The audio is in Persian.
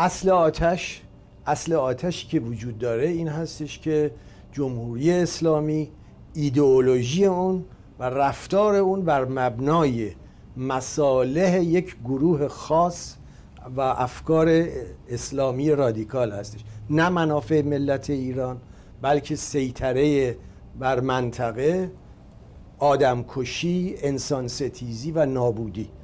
اصل آتش اصل آتش که وجود داره این هستش که جمهوری اسلامی ایدئولوژی اون و رفتار اون بر مبنای مصالح یک گروه خاص و افکار اسلامی رادیکال هستش نه منافع ملت ایران بلکه سیطره بر منطقه آدمکشی انسان ستیزی و نابودی